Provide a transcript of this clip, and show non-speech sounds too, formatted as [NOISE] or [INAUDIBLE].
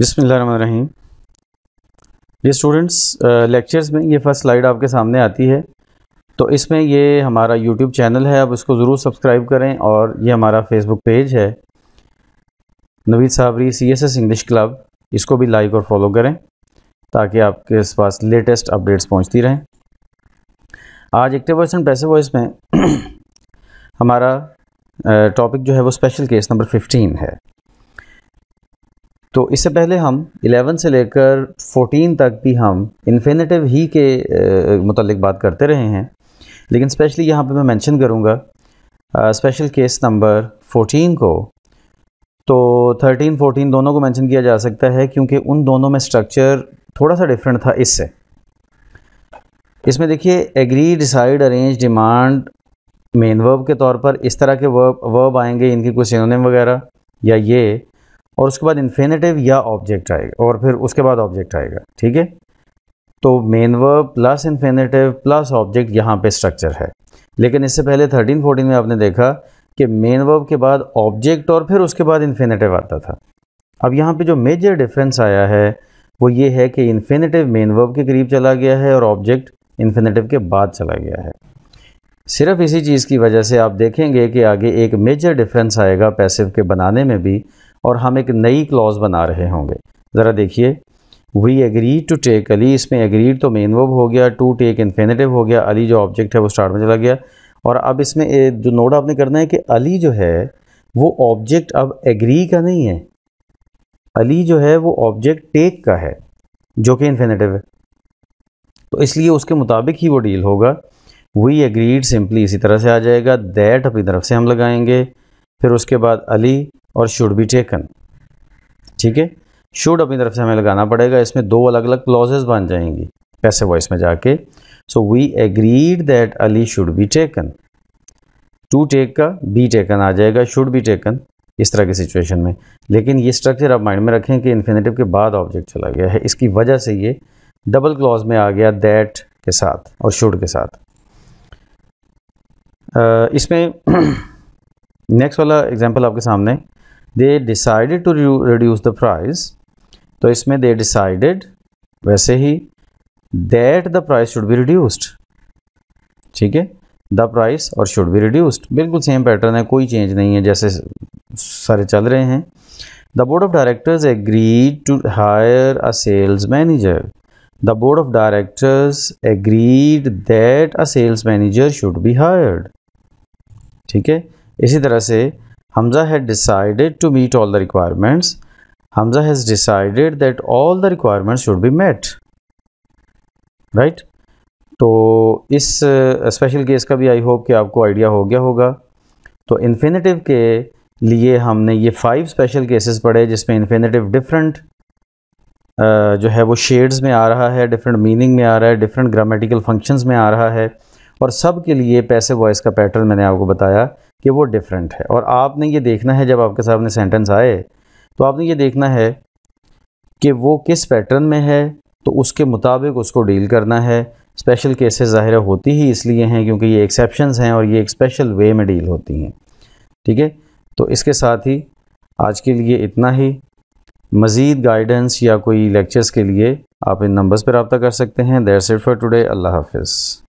बिसमीम ये students lectures में ये फर्स्ट स्लाइड आपके सामने आती है तो इसमें ये हमारा यूट्यूब चैनल है आप इसको ज़रूर सब्सक्राइब करें और ये हमारा फेसबुक पेज है Naveed Sabri C S S English club इसको भी लाइक और फॉलो करें ताकि आपके पास लेटेस्ट अपडेट्स पहुंचती रहें आज active voice and passive voice में [CLEARS THROAT] हमारा टॉपिक जो है वो स्पेशल केस नंबर फिफ्टीन है तो इससे पहले हम 11 से लेकर 14 तक भी हम इन्फिनेटिव ही के मतलब बात करते रहे हैं लेकिन स्पेशली यहाँ पे मैं मेंशन करूँगा स्पेशल केस नंबर 14 को तो 13 14 दोनों को मेंशन किया जा सकता है क्योंकि उन दोनों में स्ट्रक्चर थोड़ा सा डिफरेंट था इससे इसमें देखिए agree decide arrange demand main verb के तौर पर इस तरह के वर्ब वर्ब आएंगे इनकी कुछ सिनोनिम वगैरह या ये और उसके बाद इन्फिनेटिव या ऑब्जेक्ट आएगा और फिर उसके बाद ऑब्जेक्ट आएगा ठीक है तो main verb plus infinitive plus object यहाँ पे स्ट्रक्चर है लेकिन इससे पहले थर्टीन फोर्टीन में आपने देखा कि मेन वर्ब के बाद ऑब्जेक्ट और फिर उसके बाद इन्फिनेटिव आता था अब यहाँ पे जो मेजर डिफरेंस आया है वो ये है कि इन्फिनेटिव मेन वर्ब के करीब चला गया है और ऑब्जेक्ट इन्फिनेटिव के बाद चला गया है सिर्फ इसी चीज़ की वजह से आप देखेंगे कि आगे एक मेजर डिफरेंस आएगा पैसिव के बनाने में भी और हम एक नई क्लॉज बना रहे होंगे ज़रा देखिए we agree to take Ali इसमें एग्रीड तो मेन वर्ब हो गया टू टेक इन्फिनेटिव हो गया अली जो ऑब्जेक्ट है वो स्टार्ट में चला गया और अब इसमें जो नोट आपने करना है कि अली जो है वो ऑब्जेक्ट अब एग्री का नहीं है अली जो है वो ऑब्जेक्ट टेक का है जो कि इन्फेनेटिव है तो इसलिए उसके मुताबिक ही वो डील होगा वी एग्रीड सिंपली इसी तरह से आ जाएगा दैट अपनी तरफ से हम लगाएंगे फिर उसके बाद अली और शुड बी टेकन ठीक है शुड अपनी तरफ से हमें लगाना पड़ेगा इसमें दो अलग अलग क्लॉजेज बन जाएंगी पैसे वॉइस में जाके so we agreed that Ali should be taken to take का बी टेकन आ जाएगा शुड बी टेकन इस तरह की सिचुएशन में लेकिन ये स्ट्रक्चर आप माइंड में रखें कि इन्फिनेटिव के बाद ऑब्जेक्ट चला गया है इसकी वजह से ये डबल क्लॉज में आ गया दैट के साथ और शुड के साथ इसमें नेक्स्ट [CLEARS THROAT] वाला एग्जांपल आपके सामने they decided to reduce the price तो इसमें दे डिसाइडेड वैसे ही that the price should be reduced ठीक है द प्राइस और शुड बी रिड्यूस्ड बिल्कुल सेम पैटर्न है कोई चेंज नहीं है जैसे सारे चल रहे हैं the board of directors agreed to hire a sales manager the board of directors agreed that a sales manager should be hired ठीक है इसी तरह से Hamza had decided to meet all the requirements. Hamza has decided that all the requirements should be met. Right? तो इस special uh, case का भी I hope कि आपको आइडिया हो गया होगा तो इन्फिनेटिव के लिए हमने ये फाइव स्पेशल केसेस पढ़े जिसमें इन्फिनेटिव डिफरेंट uh, जो है वो शेड्स में आ रहा है डिफरेंट मीनिंग में आ रहा है डिफरेंट ग्रामेटिकल फंक्शंस में आ रहा है और सब के लिए पैसे वॉइस का पैटर्न मैंने आपको बताया कि वो डिफरेंट है और आपने ये देखना है जब आपके सामने सेंटेंस आए तो आपने ये देखना है कि वो किस पैटर्न में है तो उसके मुताबिक उसको डील करना है स्पेशल केसेस ज़ाहिर होती ही इसलिए हैं क्योंकि ये एक्सेप्शन हैं और ये एक स्पेशल वे में डील होती हैं ठीक है तो इसके साथ ही आज के लिए इतना ही मज़ीद गाइडेंस या कोई लेक्चर्स के लिए आप इन नंबर्स पर रबता कर सकते हैं देर सिर्फ टुडे अल्लाह हाफिज़